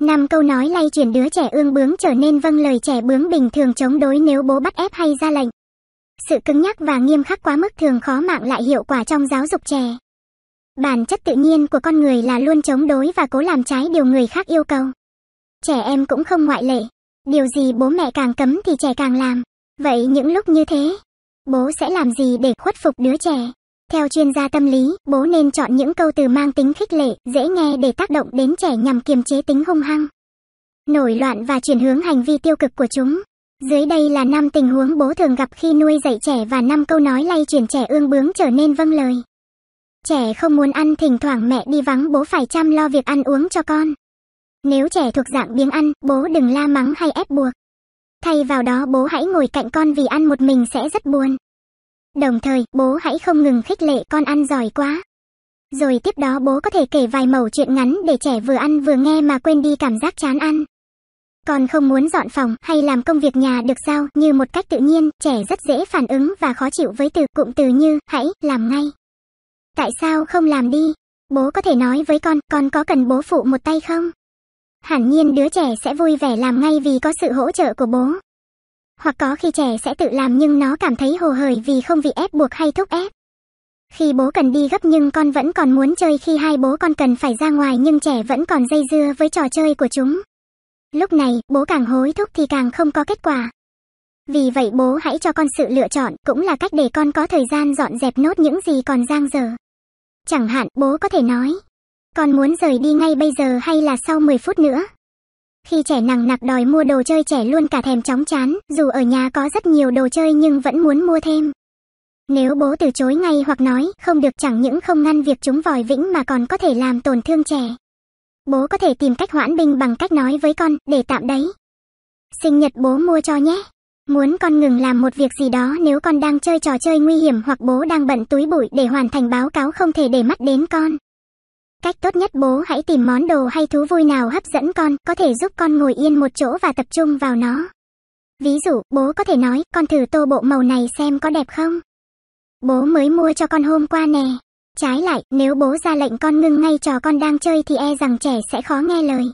Năm câu nói lay chuyển đứa trẻ ương bướng trở nên vâng lời trẻ bướng bình thường chống đối nếu bố bắt ép hay ra lệnh. Sự cứng nhắc và nghiêm khắc quá mức thường khó mạng lại hiệu quả trong giáo dục trẻ. Bản chất tự nhiên của con người là luôn chống đối và cố làm trái điều người khác yêu cầu. Trẻ em cũng không ngoại lệ. Điều gì bố mẹ càng cấm thì trẻ càng làm. Vậy những lúc như thế, bố sẽ làm gì để khuất phục đứa trẻ? Theo chuyên gia tâm lý, bố nên chọn những câu từ mang tính khích lệ, dễ nghe để tác động đến trẻ nhằm kiềm chế tính hung hăng, nổi loạn và chuyển hướng hành vi tiêu cực của chúng. Dưới đây là 5 tình huống bố thường gặp khi nuôi dạy trẻ và 5 câu nói lay chuyển trẻ ương bướng trở nên vâng lời. Trẻ không muốn ăn thỉnh thoảng mẹ đi vắng bố phải chăm lo việc ăn uống cho con. Nếu trẻ thuộc dạng biếng ăn, bố đừng la mắng hay ép buộc. Thay vào đó bố hãy ngồi cạnh con vì ăn một mình sẽ rất buồn. Đồng thời, bố hãy không ngừng khích lệ con ăn giỏi quá. Rồi tiếp đó bố có thể kể vài mẩu chuyện ngắn để trẻ vừa ăn vừa nghe mà quên đi cảm giác chán ăn. Còn không muốn dọn phòng hay làm công việc nhà được sao, như một cách tự nhiên, trẻ rất dễ phản ứng và khó chịu với từ cụm từ như, hãy, làm ngay. Tại sao không làm đi? Bố có thể nói với con, con có cần bố phụ một tay không? Hẳn nhiên đứa trẻ sẽ vui vẻ làm ngay vì có sự hỗ trợ của bố hoặc có khi trẻ sẽ tự làm nhưng nó cảm thấy hồ hởi vì không bị ép buộc hay thúc ép. Khi bố cần đi gấp nhưng con vẫn còn muốn chơi khi hai bố con cần phải ra ngoài nhưng trẻ vẫn còn dây dưa với trò chơi của chúng. Lúc này, bố càng hối thúc thì càng không có kết quả. Vì vậy bố hãy cho con sự lựa chọn cũng là cách để con có thời gian dọn dẹp nốt những gì còn giang dở. Chẳng hạn bố có thể nói, con muốn rời đi ngay bây giờ hay là sau 10 phút nữa. Khi trẻ nặng nặc đòi mua đồ chơi trẻ luôn cả thèm chóng chán, dù ở nhà có rất nhiều đồ chơi nhưng vẫn muốn mua thêm. Nếu bố từ chối ngay hoặc nói không được chẳng những không ngăn việc chúng vòi vĩnh mà còn có thể làm tổn thương trẻ. Bố có thể tìm cách hoãn binh bằng cách nói với con, để tạm đấy. Sinh nhật bố mua cho nhé. Muốn con ngừng làm một việc gì đó nếu con đang chơi trò chơi nguy hiểm hoặc bố đang bận túi bụi để hoàn thành báo cáo không thể để mắt đến con cách tốt nhất bố hãy tìm món đồ hay thú vui nào hấp dẫn con, có thể giúp con ngồi yên một chỗ và tập trung vào nó. Ví dụ, bố có thể nói, con thử tô bộ màu này xem có đẹp không? Bố mới mua cho con hôm qua nè. Trái lại, nếu bố ra lệnh con ngưng ngay trò con đang chơi thì e rằng trẻ sẽ khó nghe lời.